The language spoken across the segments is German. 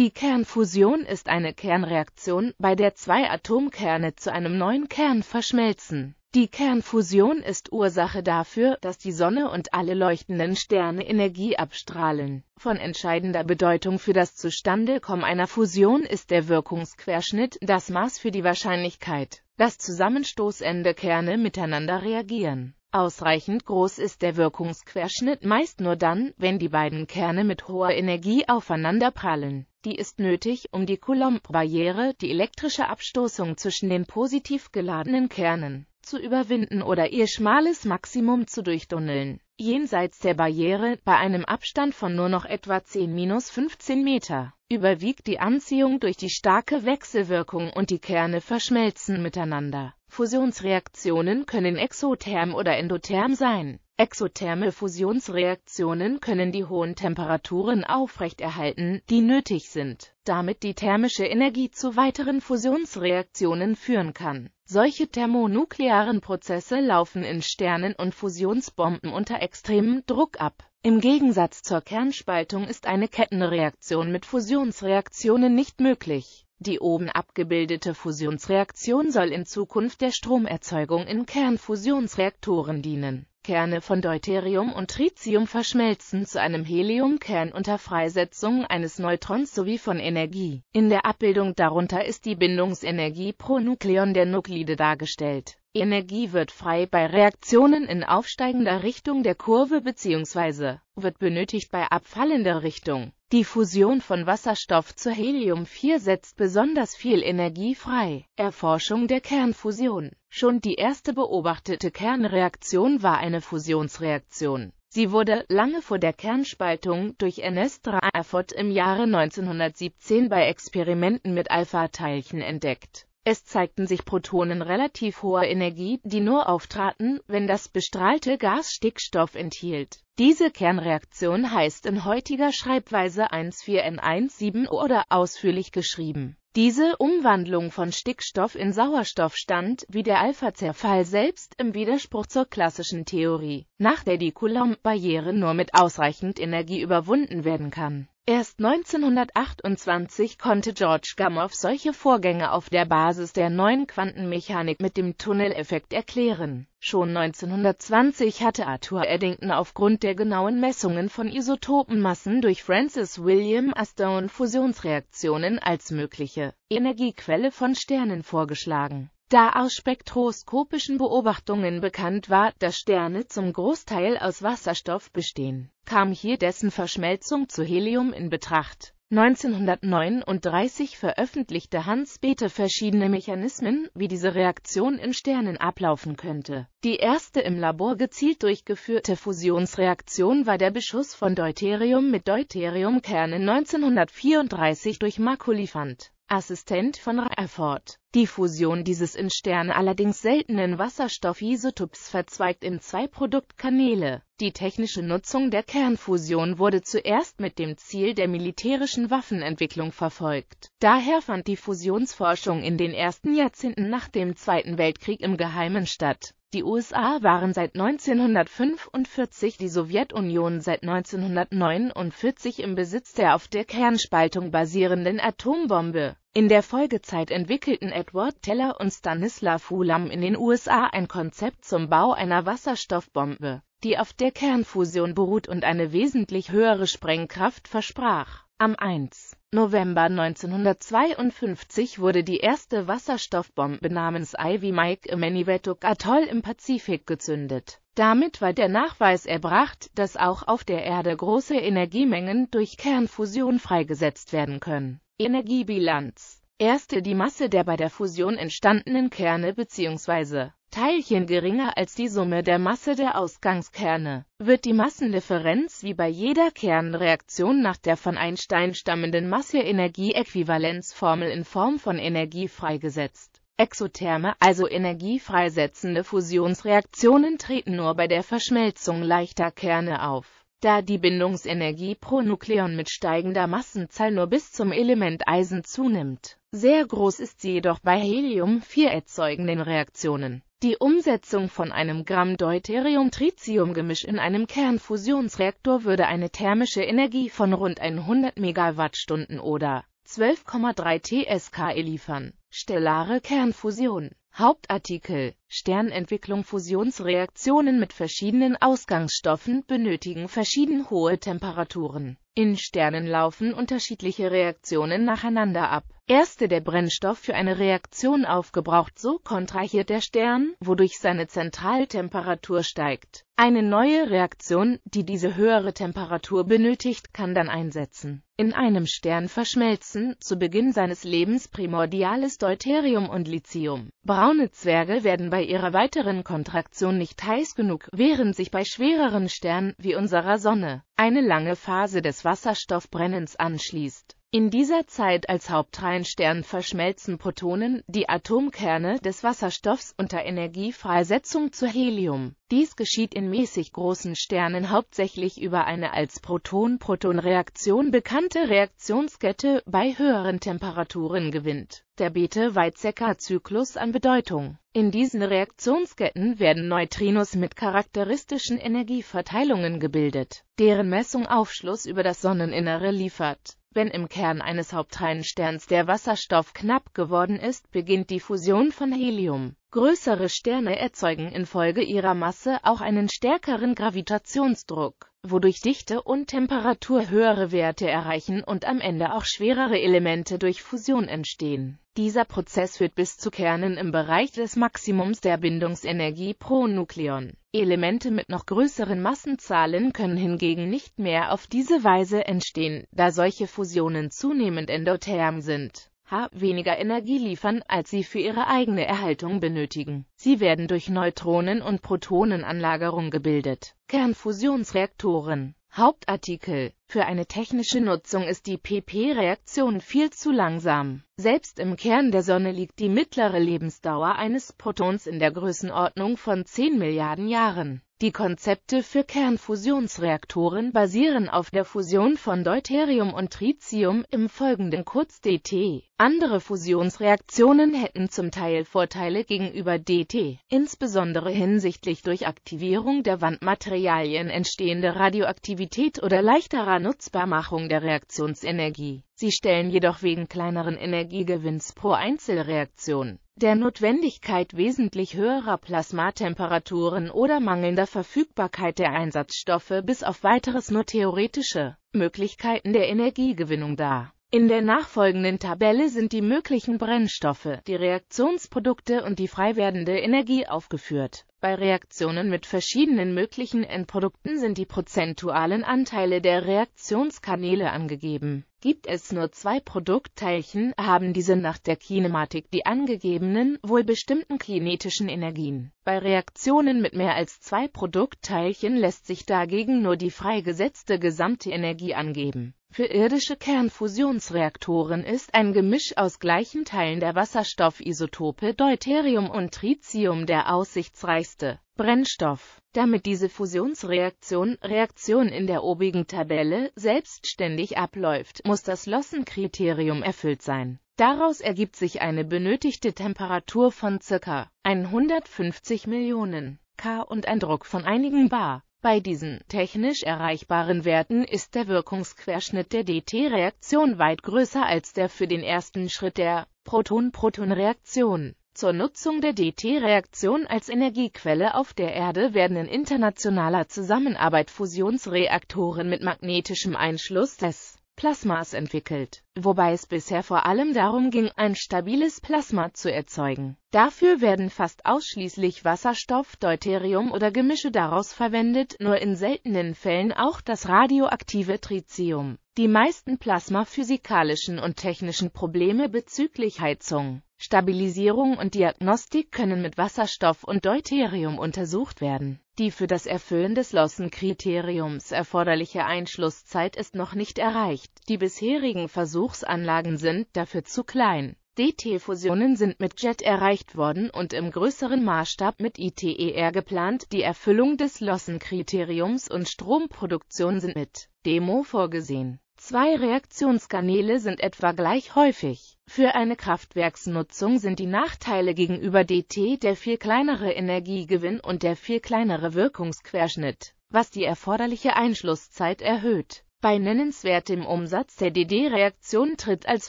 Die Kernfusion ist eine Kernreaktion, bei der zwei Atomkerne zu einem neuen Kern verschmelzen. Die Kernfusion ist Ursache dafür, dass die Sonne und alle leuchtenden Sterne Energie abstrahlen. Von entscheidender Bedeutung für das Zustandekommen einer Fusion ist der Wirkungsquerschnitt, das Maß für die Wahrscheinlichkeit, dass zusammenstoßende Kerne miteinander reagieren. Ausreichend groß ist der Wirkungsquerschnitt meist nur dann, wenn die beiden Kerne mit hoher Energie aufeinander prallen. Die ist nötig, um die Coulomb-Barriere, die elektrische Abstoßung zwischen den positiv geladenen Kernen, zu überwinden oder ihr schmales Maximum zu durchdunneln. Jenseits der Barriere, bei einem Abstand von nur noch etwa 10-15 Meter, überwiegt die Anziehung durch die starke Wechselwirkung und die Kerne verschmelzen miteinander. Fusionsreaktionen können exotherm oder endotherm sein. Exotherme Fusionsreaktionen können die hohen Temperaturen aufrechterhalten, die nötig sind, damit die thermische Energie zu weiteren Fusionsreaktionen führen kann. Solche thermonuklearen Prozesse laufen in Sternen und Fusionsbomben unter extremem Druck ab. Im Gegensatz zur Kernspaltung ist eine Kettenreaktion mit Fusionsreaktionen nicht möglich die oben abgebildete Fusionsreaktion soll in Zukunft der Stromerzeugung in Kernfusionsreaktoren dienen. Kerne von Deuterium und Tritium verschmelzen zu einem Heliumkern unter Freisetzung eines Neutrons sowie von Energie. In der Abbildung darunter ist die Bindungsenergie pro Nukleon der Nuklide dargestellt Energie wird frei bei Reaktionen in aufsteigender Richtung der Kurve bzw. wird benötigt bei abfallender Richtung. Die Fusion von Wasserstoff zu Helium-4 setzt besonders viel Energie frei. Erforschung der Kernfusion Schon die erste beobachtete Kernreaktion war eine Fusionsreaktion. Sie wurde lange vor der Kernspaltung durch Enestra Erfurt im Jahre 1917 bei Experimenten mit Alpha-Teilchen entdeckt. Es zeigten sich Protonen relativ hoher Energie, die nur auftraten, wenn das bestrahlte Gas Stickstoff enthielt. Diese Kernreaktion heißt in heutiger Schreibweise 14N17 oder ausführlich geschrieben. Diese Umwandlung von Stickstoff in Sauerstoff stand, wie der Alpha-Zerfall selbst, im Widerspruch zur klassischen Theorie, nach der die Coulomb-Barriere nur mit ausreichend Energie überwunden werden kann. Erst 1928 konnte George Gamow solche Vorgänge auf der Basis der neuen Quantenmechanik mit dem Tunneleffekt erklären. Schon 1920 hatte Arthur Eddington aufgrund der genauen Messungen von Isotopenmassen durch Francis William Aston Fusionsreaktionen als mögliche Energiequelle von Sternen vorgeschlagen da aus spektroskopischen Beobachtungen bekannt war, dass Sterne zum Großteil aus Wasserstoff bestehen, kam hier dessen Verschmelzung zu Helium in Betracht. 1939 veröffentlichte Hans Bethe verschiedene Mechanismen, wie diese Reaktion in Sternen ablaufen könnte. Die erste im Labor gezielt durchgeführte Fusionsreaktion war der Beschuss von Deuterium mit Deuteriumkernen 1934 durch Markolifant. Assistent von Rutherford. Die Fusion dieses in Sternen allerdings seltenen Wasserstoffisotops verzweigt in zwei Produktkanäle. Die technische Nutzung der Kernfusion wurde zuerst mit dem Ziel der militärischen Waffenentwicklung verfolgt. Daher fand die Fusionsforschung in den ersten Jahrzehnten nach dem Zweiten Weltkrieg im Geheimen statt. Die USA waren seit 1945, die Sowjetunion seit 1949 im Besitz der auf der Kernspaltung basierenden Atombombe. In der Folgezeit entwickelten Edward Teller und Stanislav Hulam in den USA ein Konzept zum Bau einer Wasserstoffbombe, die auf der Kernfusion beruht und eine wesentlich höhere Sprengkraft versprach. Am 1. November 1952 wurde die erste Wasserstoffbombe namens Ivy Mike im Eniwetok Atoll im Pazifik gezündet. Damit war der Nachweis erbracht, dass auch auf der Erde große Energiemengen durch Kernfusion freigesetzt werden können. Energiebilanz. Erste die Masse der bei der Fusion entstandenen Kerne bzw. Teilchen geringer als die Summe der Masse der Ausgangskerne, wird die Massendifferenz wie bei jeder Kernreaktion nach der von Einstein stammenden Masse-Energie-Äquivalenzformel in Form von Energie freigesetzt. Exotherme, also energiefreisetzende Fusionsreaktionen treten nur bei der Verschmelzung leichter Kerne auf da die Bindungsenergie pro Nukleon mit steigender Massenzahl nur bis zum Element Eisen zunimmt. Sehr groß ist sie jedoch bei Helium-4 erzeugenden Reaktionen. Die Umsetzung von einem Gramm Deuterium-Tritium-Gemisch in einem Kernfusionsreaktor würde eine thermische Energie von rund 100 Megawattstunden oder 12,3 TSK e liefern. Stellare Kernfusion Hauptartikel Sternentwicklung Fusionsreaktionen mit verschiedenen Ausgangsstoffen benötigen verschieden hohe Temperaturen. In Sternen laufen unterschiedliche Reaktionen nacheinander ab. Erste der Brennstoff für eine Reaktion aufgebraucht, so kontrahiert der Stern, wodurch seine Zentraltemperatur steigt. Eine neue Reaktion, die diese höhere Temperatur benötigt, kann dann einsetzen. In einem Stern verschmelzen zu Beginn seines Lebens primordiales Deuterium und Lithium. Braune Zwerge werden bei bei ihrer weiteren Kontraktion nicht heiß genug, während sich bei schwereren Sternen, wie unserer Sonne, eine lange Phase des Wasserstoffbrennens anschließt in dieser Zeit als Hauptreihenstern verschmelzen Protonen, die Atomkerne des Wasserstoffs unter Energiefreisetzung zu Helium. Dies geschieht in mäßig großen Sternen hauptsächlich über eine als Proton-Proton-Reaktion bekannte Reaktionskette bei höheren Temperaturen gewinnt. Der bete weizsäcker zyklus an Bedeutung. In diesen Reaktionsketten werden Neutrinos mit charakteristischen Energieverteilungen gebildet, deren Messung Aufschluss über das Sonneninnere liefert. Wenn im Kern eines Hauptreihensterns der Wasserstoff knapp geworden ist, beginnt die Fusion von Helium. Größere Sterne erzeugen infolge ihrer Masse auch einen stärkeren Gravitationsdruck, wodurch Dichte und Temperatur höhere Werte erreichen und am Ende auch schwerere Elemente durch Fusion entstehen. Dieser Prozess führt bis zu Kernen im Bereich des Maximums der Bindungsenergie pro Nukleon. Elemente mit noch größeren Massenzahlen können hingegen nicht mehr auf diese Weise entstehen, da solche Fusionen zunehmend endotherm sind, h weniger Energie liefern, als sie für ihre eigene Erhaltung benötigen. Sie werden durch Neutronen- und Protonenanlagerung gebildet. Kernfusionsreaktoren Hauptartikel Für eine technische Nutzung ist die pp-Reaktion viel zu langsam. Selbst im Kern der Sonne liegt die mittlere Lebensdauer eines Protons in der Größenordnung von 10 Milliarden Jahren. Die Konzepte für Kernfusionsreaktoren basieren auf der Fusion von Deuterium und Tritium, im Folgenden kurz DT. Andere Fusionsreaktionen hätten zum Teil Vorteile gegenüber DT, insbesondere hinsichtlich durch Aktivierung der Wandmaterialien entstehende Radioaktivität oder leichterer Nutzbarmachung der Reaktionsenergie. Sie stellen jedoch wegen kleineren Energiegewinns pro Einzelreaktion der Notwendigkeit wesentlich höherer Plasmatemperaturen oder mangelnder Verfügbarkeit der Einsatzstoffe bis auf weiteres nur theoretische Möglichkeiten der Energiegewinnung dar. In der nachfolgenden Tabelle sind die möglichen Brennstoffe, die Reaktionsprodukte und die frei werdende Energie aufgeführt. Bei Reaktionen mit verschiedenen möglichen Endprodukten sind die prozentualen Anteile der Reaktionskanäle angegeben. Gibt es nur zwei Produktteilchen, haben diese nach der Kinematik die angegebenen, wohl bestimmten kinetischen Energien. Bei Reaktionen mit mehr als zwei Produktteilchen lässt sich dagegen nur die freigesetzte gesamte Energie angeben. Für irdische Kernfusionsreaktoren ist ein Gemisch aus gleichen Teilen der Wasserstoffisotope Deuterium und Tritium der aussichtsreichste Brennstoff. Damit diese Fusionsreaktion, Reaktion in der obigen Tabelle, selbstständig abläuft, muss das Lossenkriterium erfüllt sein. Daraus ergibt sich eine benötigte Temperatur von ca. 150 Millionen K und ein Druck von einigen Bar. Bei diesen technisch erreichbaren Werten ist der Wirkungsquerschnitt der DT-Reaktion weit größer als der für den ersten Schritt der Proton-Proton-Reaktion. Zur Nutzung der DT-Reaktion als Energiequelle auf der Erde werden in internationaler Zusammenarbeit Fusionsreaktoren mit magnetischem Einschluss des Plasmas entwickelt, wobei es bisher vor allem darum ging, ein stabiles Plasma zu erzeugen. Dafür werden fast ausschließlich Wasserstoff, Deuterium oder Gemische daraus verwendet, nur in seltenen Fällen auch das radioaktive Tritium. Die meisten plasmaphysikalischen und technischen Probleme bezüglich Heizung, Stabilisierung und Diagnostik können mit Wasserstoff und Deuterium untersucht werden. Die für das Erfüllen des Lawson-Kriteriums erforderliche Einschlusszeit ist noch nicht erreicht. Die bisherigen Versuchsanlagen sind dafür zu klein. DT-Fusionen sind mit JET erreicht worden und im größeren Maßstab mit ITER geplant. Die Erfüllung des Lawson-Kriteriums und Stromproduktion sind mit Demo vorgesehen. Zwei Reaktionskanäle sind etwa gleich häufig. Für eine Kraftwerksnutzung sind die Nachteile gegenüber DT der viel kleinere Energiegewinn und der viel kleinere Wirkungsquerschnitt, was die erforderliche Einschlusszeit erhöht. Bei nennenswertem Umsatz der DD-Reaktion tritt als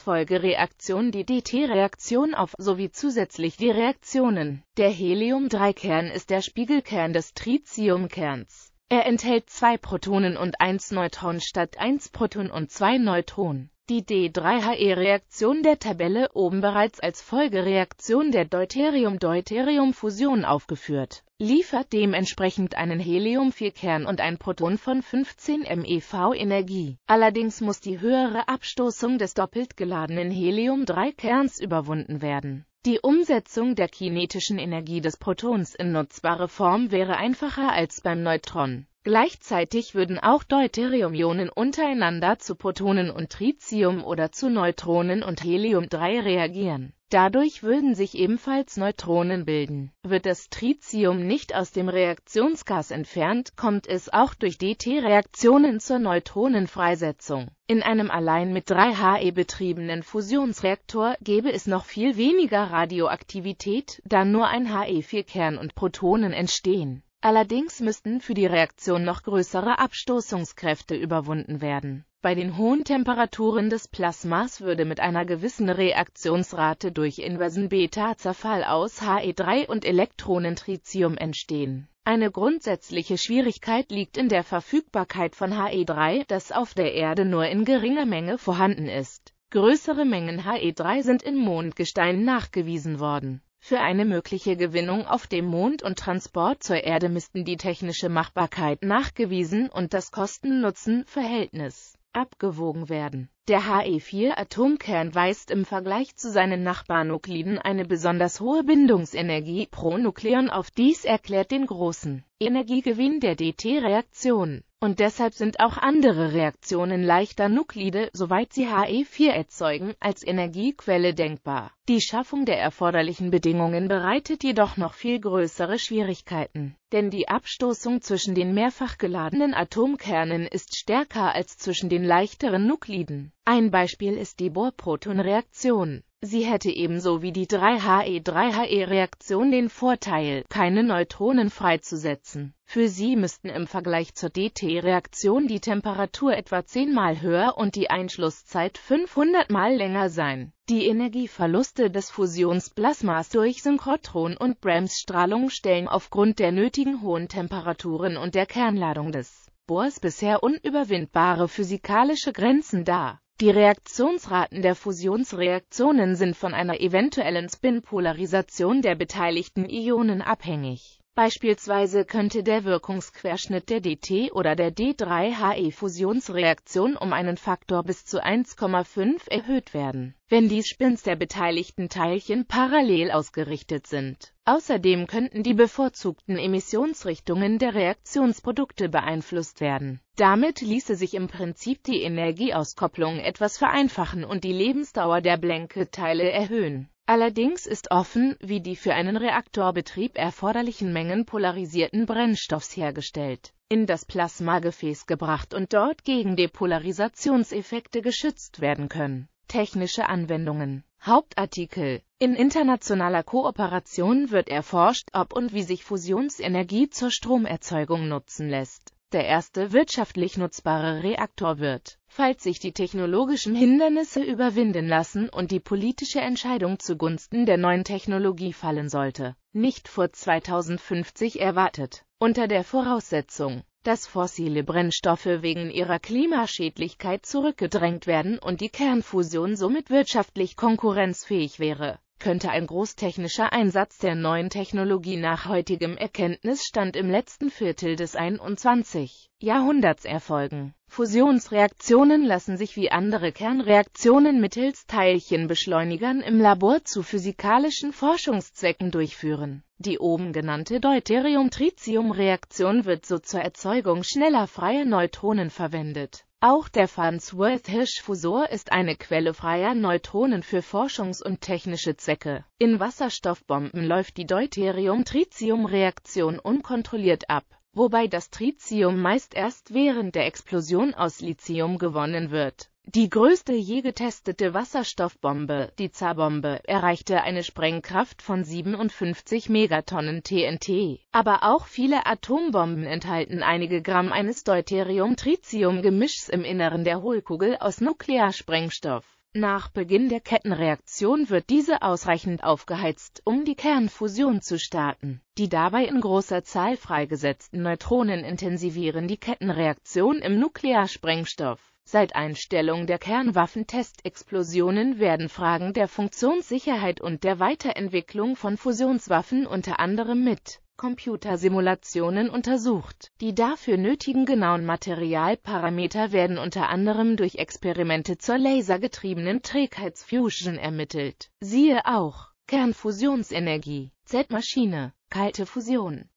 Folgereaktion die DT-Reaktion auf, sowie zusätzlich die Reaktionen. Der Helium-3-Kern ist der Spiegelkern des Tritiumkerns. Er enthält zwei Protonen und eins Neutron statt eins Proton und zwei Neutron. Die D3HE-Reaktion der Tabelle oben bereits als Folgereaktion der Deuterium-Deuterium-Fusion aufgeführt, liefert dementsprechend einen Helium-4-Kern und ein Proton von 15 MeV Energie. Allerdings muss die höhere Abstoßung des doppelt geladenen Helium-3-Kerns überwunden werden die Umsetzung der kinetischen Energie des Protons in nutzbare Form wäre einfacher als beim Neutron. Gleichzeitig würden auch Deuteriumionen untereinander zu Protonen und Tritium oder zu Neutronen und Helium-3 reagieren. Dadurch würden sich ebenfalls Neutronen bilden. Wird das Tritium nicht aus dem Reaktionsgas entfernt, kommt es auch durch DT-Reaktionen zur Neutronenfreisetzung. In einem allein mit 3 He betriebenen Fusionsreaktor gäbe es noch viel weniger Radioaktivität, da nur ein He4-Kern und Protonen entstehen. Allerdings müssten für die Reaktion noch größere Abstoßungskräfte überwunden werden. Bei den hohen Temperaturen des Plasmas würde mit einer gewissen Reaktionsrate durch inversen Beta-Zerfall aus He3 und Elektronentritium entstehen. Eine grundsätzliche Schwierigkeit liegt in der Verfügbarkeit von He3, das auf der Erde nur in geringer Menge vorhanden ist. Größere Mengen He3 sind in Mondgesteinen nachgewiesen worden. Für eine mögliche Gewinnung auf dem Mond und Transport zur Erde müssten die technische Machbarkeit nachgewiesen und das Kosten-Nutzen-Verhältnis abgewogen werden. Der HE4-Atomkern weist im Vergleich zu seinen Nachbarnukliden eine besonders hohe Bindungsenergie pro Nukleon auf. Dies erklärt den großen Energiegewinn der DT-Reaktion und deshalb sind auch andere Reaktionen leichter Nuklide, soweit sie He4 erzeugen, als Energiequelle denkbar. Die Schaffung der erforderlichen Bedingungen bereitet jedoch noch viel größere Schwierigkeiten, denn die Abstoßung zwischen den mehrfach geladenen Atomkernen ist stärker als zwischen den leichteren Nukliden. Ein Beispiel ist die Bohr-Proton-Reaktion. Sie hätte ebenso wie die 3He3He-Reaktion den Vorteil, keine Neutronen freizusetzen. Für sie müssten im Vergleich zur DT-Reaktion die Temperatur etwa 10 mal höher und die Einschlusszeit 500 mal länger sein. Die Energieverluste des Fusionsplasmas durch Synchrotron und Bremsstrahlung stellen aufgrund der nötigen hohen Temperaturen und der Kernladung des Bohrs bisher unüberwindbare physikalische Grenzen dar. Die Reaktionsraten der Fusionsreaktionen sind von einer eventuellen Spin-Polarisation der beteiligten Ionen abhängig Beispielsweise könnte der Wirkungsquerschnitt der DT- oder der D3-HE-Fusionsreaktion um einen Faktor bis zu 1,5 erhöht werden, wenn die Spins der beteiligten Teilchen parallel ausgerichtet sind. Außerdem könnten die bevorzugten Emissionsrichtungen der Reaktionsprodukte beeinflusst werden. Damit ließe sich im Prinzip die Energieauskopplung etwas vereinfachen und die Lebensdauer der Blanket-Teile erhöhen. Allerdings ist offen, wie die für einen Reaktorbetrieb erforderlichen Mengen polarisierten Brennstoffs hergestellt, in das Plasmagefäß gebracht und dort gegen Depolarisationseffekte geschützt werden können. Technische Anwendungen Hauptartikel In internationaler Kooperation wird erforscht, ob und wie sich Fusionsenergie zur Stromerzeugung nutzen lässt. Der erste wirtschaftlich nutzbare Reaktor wird falls sich die technologischen Hindernisse überwinden lassen und die politische Entscheidung zugunsten der neuen Technologie fallen sollte, nicht vor 2050 erwartet, unter der Voraussetzung, dass fossile Brennstoffe wegen ihrer Klimaschädlichkeit zurückgedrängt werden und die Kernfusion somit wirtschaftlich konkurrenzfähig wäre könnte ein großtechnischer Einsatz der neuen Technologie nach heutigem Erkenntnisstand im letzten Viertel des 21. Jahrhunderts erfolgen. Fusionsreaktionen lassen sich wie andere Kernreaktionen mittels Teilchenbeschleunigern im Labor zu physikalischen Forschungszwecken durchführen. Die oben genannte Deuterium-Tritium-Reaktion wird so zur Erzeugung schneller freier Neutronen verwendet. Auch der Farnsworth-Hirsch-Fusor ist eine Quelle freier Neutronen für Forschungs- und technische Zwecke. In Wasserstoffbomben läuft die Deuterium-Tritium-Reaktion unkontrolliert ab wobei das Tritium meist erst während der Explosion aus Lithium gewonnen wird. Die größte je getestete Wasserstoffbombe, die Zar-Bombe, erreichte eine Sprengkraft von 57 Megatonnen TNT. Aber auch viele Atombomben enthalten einige Gramm eines Deuterium-Tritium-Gemischs im Inneren der Hohlkugel aus Nuklearsprengstoff nach Beginn der Kettenreaktion wird diese ausreichend aufgeheizt, um die Kernfusion zu starten. Die dabei in großer Zahl freigesetzten Neutronen intensivieren die Kettenreaktion im Nuklearsprengstoff. Seit Einstellung der Kernwaffentestexplosionen werden Fragen der Funktionssicherheit und der Weiterentwicklung von Fusionswaffen unter anderem mit Computersimulationen untersucht. Die dafür nötigen genauen Materialparameter werden unter anderem durch Experimente zur lasergetriebenen Trägheitsfusion ermittelt. Siehe auch Kernfusionsenergie, Z-Maschine, kalte Fusion